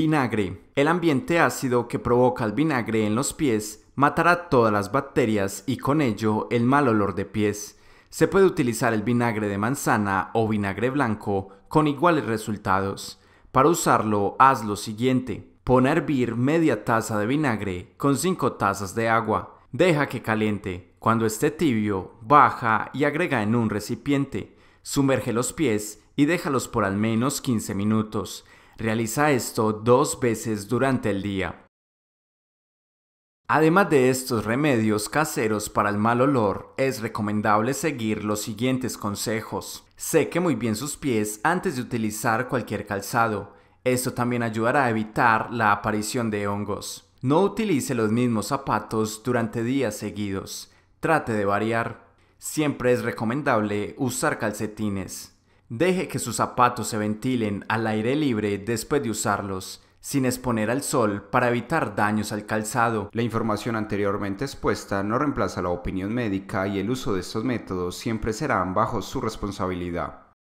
Vinagre. El ambiente ácido que provoca el vinagre en los pies matará todas las bacterias y con ello el mal olor de pies. Se puede utilizar el vinagre de manzana o vinagre blanco con iguales resultados. Para usarlo, haz lo siguiente. Pon a hervir media taza de vinagre con 5 tazas de agua. Deja que caliente. Cuando esté tibio, baja y agrega en un recipiente. Sumerge los pies y déjalos por al menos 15 minutos. Realiza esto dos veces durante el día. Además de estos remedios caseros para el mal olor, es recomendable seguir los siguientes consejos. Seque muy bien sus pies antes de utilizar cualquier calzado. Esto también ayudará a evitar la aparición de hongos. No utilice los mismos zapatos durante días seguidos. Trate de variar. Siempre es recomendable usar calcetines. Deje que sus zapatos se ventilen al aire libre después de usarlos, sin exponer al sol para evitar daños al calzado. La información anteriormente expuesta no reemplaza la opinión médica y el uso de estos métodos siempre serán bajo su responsabilidad.